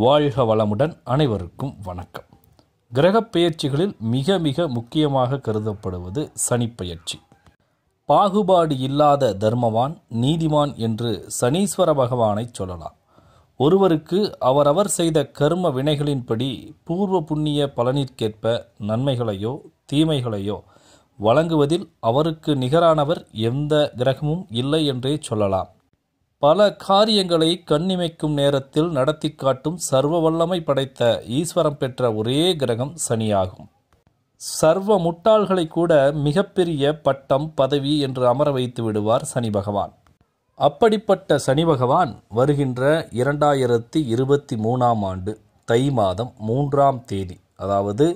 வாழ்க வளமுடன் அனைவருக்கும் வணக்கம் கிரகப்பெயர்ச்சிகளில் மிக மிக முக்கியமாக கருதப்படுவது சனிப்பெயர்ச்சி பாகுபாடு இல்லாத தர்மவான் நீதிமான் என்று சனீஸ்வர பகவானை சொல்லலாம் ஒருவருக்கு அவரவர் செய்த கர்ம வினைகளின்படி பூர்வ புண்ணிய பலனிற்கேற்ப நன்மைகளையோ தீமைகளையோ வழங்குவதில் அவருக்கு நிகரானவர் எந்த கிரகமும் இல்லை என்றே சொல்லலாம் பல காரியங்களை கண்ணிமைக்கும் நேரத்தில் நடத்தி காட்டும் சர்வ வல்லமை படைத்த ஈஸ்வரம் பெற்ற ஒரே கிரகம் சனியாகும் சர்வ முட்டாள்களை கூட மிகப்பெரிய பட்டம் பதவி என்று அமர வைத்து விடுவார் சனி பகவான் அப்படிப்பட்ட சனி பகவான் வருகின்ற இரண்டாயிரத்தி இருபத்தி மூணாம் ஆண்டு தை மாதம் மூன்றாம் தேதி அதாவது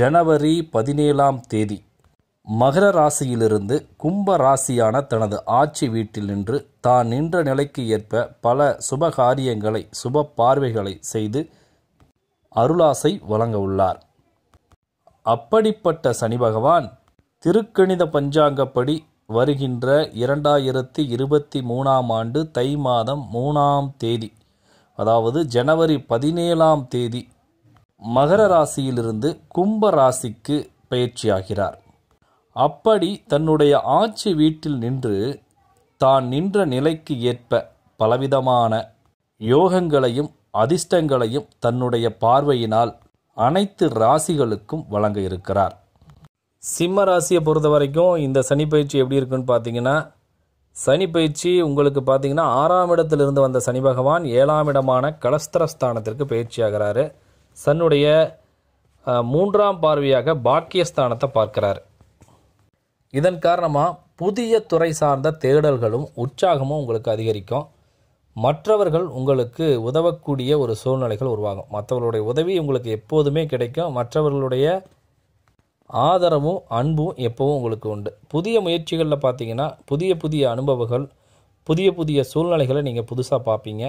ஜனவரி பதினேழாம் தேதி மகர ராசியிலிருந்து கும்ப ராசியான தனது ஆட்சி வீட்டில் நின்று தான் நின்ற நிலைக்கு ஏற்ப பல சுப காரியங்களை சுப பார்வைகளை செய்து அருளாசை வழங்க உள்ளார் அப்படிப்பட்ட சனி பகவான் திருக்கணித பஞ்சாங்கப்படி வருகின்ற இரண்டாயிரத்தி இருபத்தி மூணாம் ஆண்டு தை மாதம் மூணாம் தேதி அதாவது ஜனவரி பதினேழாம் தேதி மகர ராசியிலிருந்து கும்ப ராசிக்கு பயிற்சியாகிறார் அப்படி தன்னுடைய ஆட்சி வீட்டில் நின்று தான் நின்ற நிலைக்கு ஏற்ப பலவிதமான யோகங்களையும் அதிர்ஷ்டங்களையும் தன்னுடைய பார்வையினால் அனைத்து ராசிகளுக்கும் வழங்க இருக்கிறார் சிம்ம ராசியை பொறுத்த வரைக்கும் இந்த சனி பயிற்சி எப்படி இருக்குன்னு பார்த்தீங்கன்னா சனி பயிற்சி உங்களுக்கு பார்த்தீங்கன்னா ஆறாம் இடத்திலிருந்து வந்த சனி பகவான் ஏழாம் இடமான ஸ்தானத்திற்கு பயிற்சியாகிறாரு சன்னுடைய மூன்றாம் பார்வையாக பாக்கியஸ்தானத்தை பார்க்கிறார் இதன் காரணமாக புதிய துறை சார்ந்த தேடல்களும் உற்சாகமும் உங்களுக்கு அதிகரிக்கும் மற்றவர்கள் உங்களுக்கு உதவக்கூடிய ஒரு சூழ்நிலைகள் உருவாகும் மற்றவர்களுடைய உதவி உங்களுக்கு எப்போதுமே கிடைக்கும் மற்றவர்களுடைய ஆதரவும் அன்பும் எப்போவும் உங்களுக்கு உண்டு புதிய முயற்சிகளில் பார்த்தீங்கன்னா புதிய புதிய அனுபவங்கள் புதிய புதிய சூழ்நிலைகளை நீங்கள் புதுசாக பார்ப்பீங்க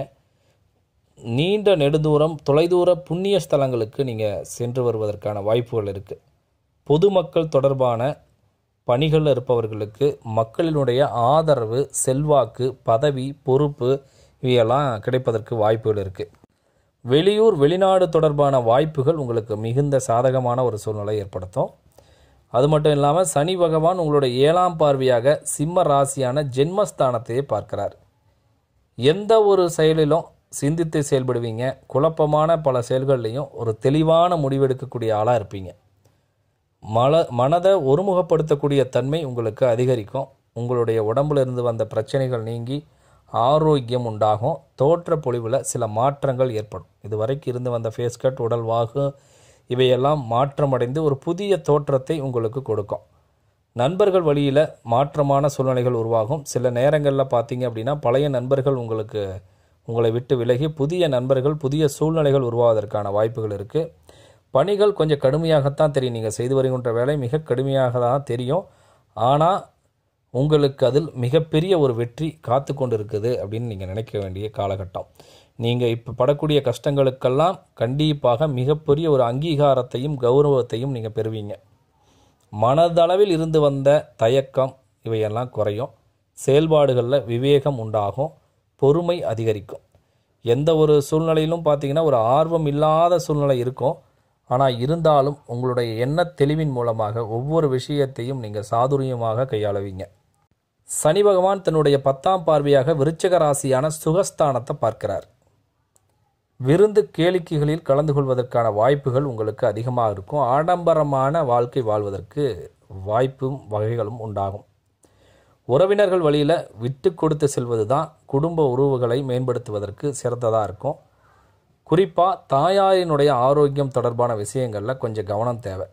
நீண்ட நெடுந்தூரம் தொலைதூர புண்ணிய ஸ்தலங்களுக்கு நீங்கள் சென்று வருவதற்கான வாய்ப்புகள் இருக்குது பொதுமக்கள் தொடர்பான பணிகளில் இருப்பவர்களுக்கு மக்களினுடைய ஆதரவு செல்வாக்கு பதவி பொறுப்பு இவையெல்லாம் கிடைப்பதற்கு வாய்ப்புகள் இருக்குது வெளியூர் வெளிநாடு தொடர்பான வாய்ப்புகள் உங்களுக்கு மிகுந்த சாதகமான ஒரு சூழ்நிலை ஏற்படுத்தும் அது மட்டும் இல்லாமல் சனி பகவான் உங்களுடைய ஏழாம் பார்வையாக சிம்ம ராசியான ஜென்மஸ்தானத்தையே பார்க்கிறார் எந்த ஒரு செயலிலும் சிந்தித்து செயல்படுவீங்க குழப்பமான பல செயல்கள்லையும் ஒரு தெளிவான முடிவெடுக்கக்கூடிய ஆளாக இருப்பீங்க மல மனதை ஒருமுகப்படுத்தக்கூடிய தன்மை உங்களுக்கு அதிகரிக்கும் உங்களுடைய உடம்புல இருந்து வந்த பிரச்சனைகள் நீங்கி ஆரோக்கியம் உண்டாகும் தோற்ற பொழிவில் சில மாற்றங்கள் ஏற்படும் இதுவரைக்கும் இருந்து வந்த ஃபேஸ் கட் உடல் வாகு இவையெல்லாம் மாற்றமடைந்து ஒரு புதிய தோற்றத்தை உங்களுக்கு கொடுக்கும் நண்பர்கள் வழியில் மாற்றமான சூழ்நிலைகள் உருவாகும் சில நேரங்களில் பார்த்தீங்க அப்படின்னா பழைய நண்பர்கள் உங்களுக்கு உங்களை விட்டு விலகி புதிய நண்பர்கள் புதிய சூழ்நிலைகள் உருவாவதற்கான வாய்ப்புகள் இருக்குது பணிகள் கொஞ்சம் கடுமையாகத்தான் தெரியும் நீங்கள் செய்து வருகின்ற வேலை மிக கடுமையாக தான் தெரியும் ஆனால் உங்களுக்கு அதில் மிகப்பெரிய ஒரு வெற்றி காத்து கொண்டு இருக்குது அப்படின்னு நீங்கள் நினைக்க வேண்டிய காலகட்டம் நீங்கள் இப்போ படக்கூடிய கஷ்டங்களுக்கெல்லாம் கண்டிப்பாக மிகப்பெரிய ஒரு அங்கீகாரத்தையும் கௌரவத்தையும் நீங்கள் பெறுவீங்க மனதளவில் இருந்து வந்த தயக்கம் இவையெல்லாம் குறையும் செயல்பாடுகளில் விவேகம் உண்டாகும் பொறுமை அதிகரிக்கும் எந்த ஒரு சூழ்நிலையிலும் பார்த்திங்கன்னா ஒரு ஆர்வம் இல்லாத சூழ்நிலை இருக்கும் ஆனால் இருந்தாலும் உங்களுடைய எண்ண தெளிவின் மூலமாக ஒவ்வொரு விஷயத்தையும் நீங்கள் சாதுரியமாக கையாளுவீங்க சனி பகவான் தன்னுடைய பத்தாம் பார்வையாக விருச்சக ராசியான சுகஸ்தானத்தை பார்க்கிறார் விருந்து கேளிக்கைகளில் கலந்து கொள்வதற்கான வாய்ப்புகள் உங்களுக்கு அதிகமாக இருக்கும் ஆடம்பரமான வாழ்க்கை வாழ்வதற்கு வாய்ப்பும் வகைகளும் உண்டாகும் உறவினர்கள் வழியில் விட்டு கொடுத்து செல்வது தான் குடும்ப உறவுகளை மேம்படுத்துவதற்கு சிறந்ததாக இருக்கும் குறிப்பாக தாயாரினுடைய ஆரோக்கியம் தொடர்பான விஷயங்களில் கொஞ்சம் கவனம் தேவை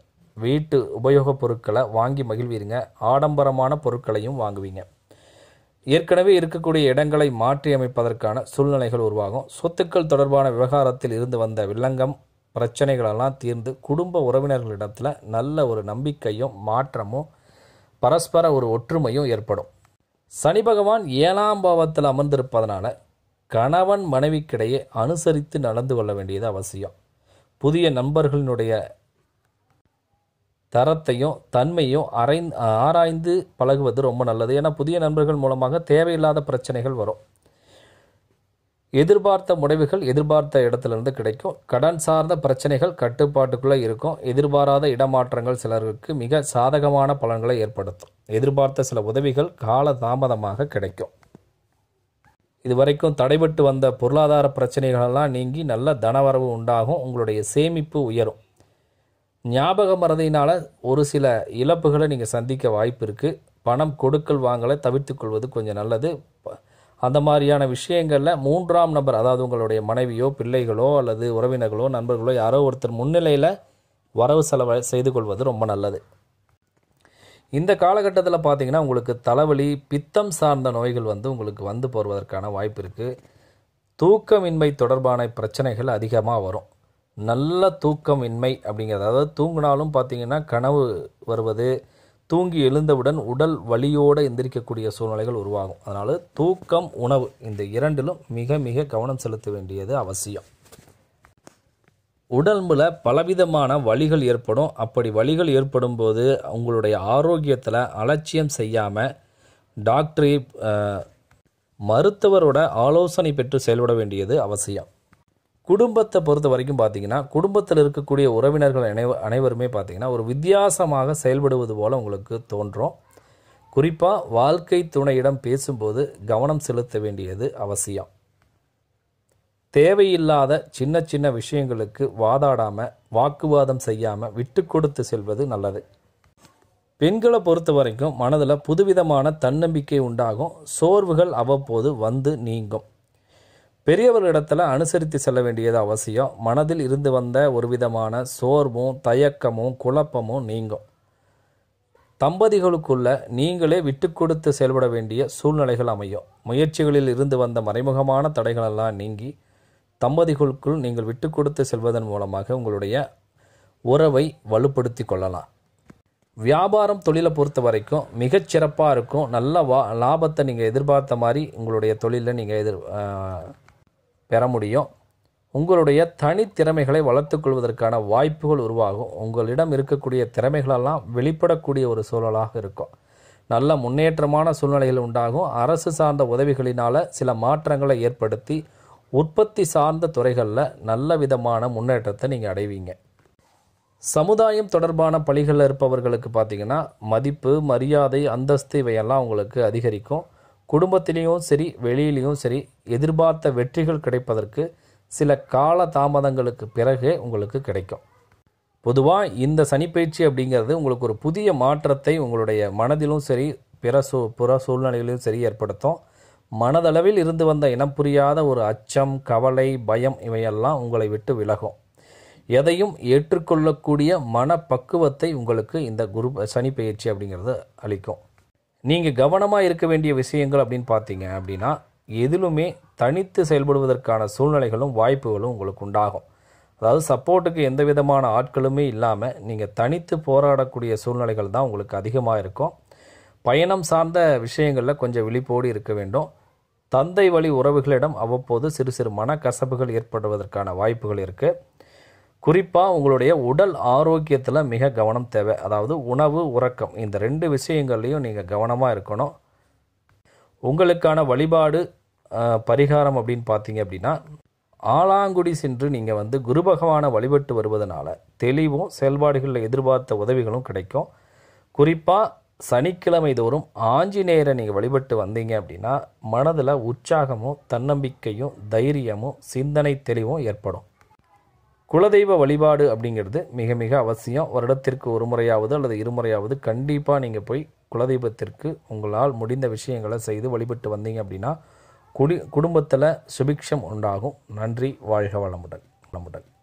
வீட்டு உபயோகப் பொருட்களை வாங்கி மகிழ்வீருங்க ஆடம்பரமான பொருட்களையும் வாங்குவீங்க ஏற்கனவே இருக்கக்கூடிய இடங்களை மாற்றி அமைப்பதற்கான சூழ்நிலைகள் உருவாகும் சொத்துக்கள் தொடர்பான விவகாரத்தில் இருந்து வந்த வில்லங்கம் பிரச்சனைகளெல்லாம் தீர்ந்து குடும்ப உறவினர்களிடத்தில் நல்ல ஒரு நம்பிக்கையும் மாற்றமும் பரஸ்பர ஒரு ஒற்றுமையும் ஏற்படும் சனி பகவான் ஏழாம் பாவத்தில் அமர்ந்திருப்பதனால கணவன் மனைவிக்கிடையே அனுசரித்து நடந்து கொள்ள வேண்டியது அவசியம் புதிய நண்பர்களினுடைய தரத்தையும் தன்மையும் அரை ஆராய்ந்து பழகுவது ரொம்ப நல்லது ஏன்னா புதிய நண்பர்கள் மூலமாக தேவையில்லாத பிரச்சனைகள் வரும் எதிர்பார்த்த முடிவுகள் எதிர்பார்த்த இடத்துலேருந்து கிடைக்கும் கடன் சார்ந்த பிரச்சனைகள் கட்டுப்பாட்டுக்குள்ளே இருக்கும் எதிர்பாராத இடமாற்றங்கள் சிலருக்கு மிக சாதகமான பலன்களை ஏற்படுத்தும் எதிர்பார்த்த சில உதவிகள் கால தாமதமாக கிடைக்கும் இது வரைக்கும் தடைபட்டு வந்த பொருளாதார பிரச்சனைகளெல்லாம் நீங்கி நல்ல தனவரவு உண்டாகும் உங்களுடைய சேமிப்பு உயரும் ஞாபக மறதியினால் ஒரு சில இழப்புகளை நீங்கள் சந்திக்க வாய்ப்பு இருக்குது பணம் கொடுக்கல் வாங்கலை தவிர்த்துக்கொள்வது கொஞ்சம் நல்லது அந்த மாதிரியான விஷயங்களில் மூன்றாம் நபர் அதாவது உங்களுடைய மனைவியோ பிள்ளைகளோ அல்லது உறவினர்களோ நண்பர்களோ யாரோ ஒருத்தர் முன்னிலையில் வரவு செலவு செய்து கொள்வது ரொம்ப நல்லது இந்த காலகட்டத்தில் பார்த்திங்கன்னா உங்களுக்கு தலைவலி பித்தம் சார்ந்த நோய்கள் வந்து உங்களுக்கு வந்து போடுவதற்கான வாய்ப்பு இருக்குது தூக்கமின்மை தொடர்பான பிரச்சனைகள் அதிகமாக வரும் நல்ல தூக்கமின்மை அப்படிங்கிறது அதாவது தூங்கினாலும் பார்த்திங்கன்னா கனவு வருவது தூங்கி எழுந்தவுடன் உடல் வலியோடு எந்திரிக்கக்கூடிய சூழ்நிலைகள் உருவாகும் அதனால் தூக்கம் உணவு இந்த இரண்டிலும் மிக மிக கவனம் செலுத்த வேண்டியது அவசியம் உடம்புல பலவிதமான வழிகள் ஏற்படும் அப்படி வழிகள் ஏற்படும் போது உங்களுடைய ஆரோக்கியத்தில் அலட்சியம் செய்யாமல் டாக்டரை மருத்துவரோட ஆலோசனை பெற்று செயல்பட வேண்டியது அவசியம் குடும்பத்தை பொறுத்த வரைக்கும் பார்த்தீங்கன்னா குடும்பத்தில் இருக்கக்கூடிய உறவினர்கள் அனைவருமே பார்த்திங்கன்னா ஒரு வித்தியாசமாக செயல்படுவது போல் உங்களுக்கு தோன்றும் குறிப்பாக வாழ்க்கை துணையிடம் பேசும்போது கவனம் செலுத்த வேண்டியது அவசியம் தேவையில்லாத சின்ன சின்ன விஷயங்களுக்கு வாதாடாமல் வாக்குவாதம் செய்யாமல் விட்டு கொடுத்து செல்வது நல்லது பெண்களை பொறுத்த வரைக்கும் மனதில் புதுவிதமான தன்னம்பிக்கை உண்டாகும் சோர்வுகள் அவ்வப்போது வந்து நீங்கும் பெரியவர்களிடத்தில் அனுசரித்து செல்ல வேண்டியது அவசியம் மனதில் இருந்து வந்த ஒரு விதமான சோர்வும் தயக்கமும் குழப்பமும் நீங்கும் தம்பதிகளுக்குள்ள நீங்களே விட்டு கொடுத்து செயல்பட வேண்டிய சூழ்நிலைகள் அமையும் முயற்சிகளில் இருந்து வந்த மறைமுகமான தடைகளெல்லாம் நீங்கி தம்பதிகளுக்குள் நீங்கள் விட்டு கொடுத்து செல்வதன் மூலமாக உங்களுடைய உறவை வலுப்படுத்தி கொள்ளலாம் வியாபாரம் தொழிலை பொறுத்த வரைக்கும் மிகச்சிறப்பாக இருக்கும் நல்ல வா லாபத்தை நீங்கள் எதிர்பார்த்த மாதிரி உங்களுடைய தொழிலில் நீங்கள் எதிர் பெற முடியும் உங்களுடைய தனித்திறமைகளை வளர்த்துக்கொள்வதற்கான வாய்ப்புகள் உருவாகும் உங்களிடம் இருக்கக்கூடிய திறமைகளெல்லாம் வெளிப்படக்கூடிய ஒரு சூழலாக இருக்கும் நல்ல முன்னேற்றமான சூழ்நிலைகள் உண்டாகும் அரசு சார்ந்த உதவிகளினால் சில மாற்றங்களை ஏற்படுத்தி உற்பத்தி சார்ந்த துறைகளில் நல்ல விதமான முன்னேற்றத்தை நீங்கள் அடைவீங்க சமுதாயம் தொடர்பான பணிகளில் இருப்பவர்களுக்கு பார்த்திங்கன்னா மதிப்பு மரியாதை அந்தஸ்து இவையெல்லாம் உங்களுக்கு அதிகரிக்கும் குடும்பத்திலையும் சரி வெளியிலையும் சரி எதிர்பார்த்த வெற்றிகள் கிடைப்பதற்கு சில கால தாமதங்களுக்கு பிறகே உங்களுக்கு கிடைக்கும் பொதுவாக இந்த சனிப்பயிற்சி அப்படிங்கிறது உங்களுக்கு ஒரு புதிய மாற்றத்தை உங்களுடைய மனதிலும் சரி பிற சூ புற சூழ்நிலைகளிலும் சரி ஏற்படுத்தும் மனதளவில் இருந்து வந்த இனம் புரியாத ஒரு அச்சம் கவலை பயம் இவையெல்லாம் உங்களை விட்டு விலகும் எதையும் ஏற்றுக்கொள்ளக்கூடிய மனப்பக்குவத்தை உங்களுக்கு இந்த குரு சனி பயிற்சி அப்படிங்கிறது அளிக்கும் நீங்கள் கவனமாக இருக்க வேண்டிய விஷயங்கள் அப்படின்னு பார்த்தீங்க அப்படின்னா எதிலுமே தனித்து செயல்படுவதற்கான சூழ்நிலைகளும் வாய்ப்புகளும் உங்களுக்கு உண்டாகும் அதாவது சப்போர்ட்டுக்கு எந்த விதமான ஆட்களுமே இல்லாமல் நீங்கள் தனித்து போராடக்கூடிய சூழ்நிலைகள் தான் உங்களுக்கு அதிகமாக இருக்கும் பயணம் சார்ந்த விஷயங்களில் கொஞ்சம் விழிப்போடு இருக்க வேண்டும் தந்தை வழி உறவுகளிடம் அவ்வப்போது சிறு சிறு மனக்கசப்புகள் ஏற்படுவதற்கான வாய்ப்புகள் இருக்குது குறிப்பாக உங்களுடைய உடல் ஆரோக்கியத்தில் மிக கவனம் தேவை அதாவது உணவு உறக்கம் இந்த ரெண்டு விஷயங்கள்லையும் நீங்கள் கவனமாக இருக்கணும் உங்களுக்கான வழிபாடு பரிகாரம் அப்படின்னு பார்த்தீங்க அப்படின்னா ஆலாங்குடி சென்று நீங்கள் வந்து குரு பகவானை வழிபட்டு வருவதனால தெளிவும் செயல்பாடுகளில் எதிர்பார்த்த உதவிகளும் கிடைக்கும் குறிப்பாக சனிக்கிழமை தோறும் ஆஞ்சநேயரை நீங்கள் வழிபட்டு வந்தீங்க அப்படின்னா மனதில் உற்சாகமும் தன்னம்பிக்கையும் தைரியமும் சிந்தனை தெளிவும் ஏற்படும் குலதெய்வ வழிபாடு அப்படிங்கிறது மிக மிக அவசியம் வருடத்திற்கு ஒரு முறையாவது அல்லது இருமுறையாவது கண்டிப்பாக நீங்கள் போய் குலதெய்வத்திற்கு உங்களால் முடிந்த விஷயங்களை செய்து வழிபட்டு வந்தீங்க அப்படின்னா குடி குடும்பத்தில் சுபிக்ஷம் உண்டாகும் நன்றி வாழ்க வளமுடன் வளமுடன்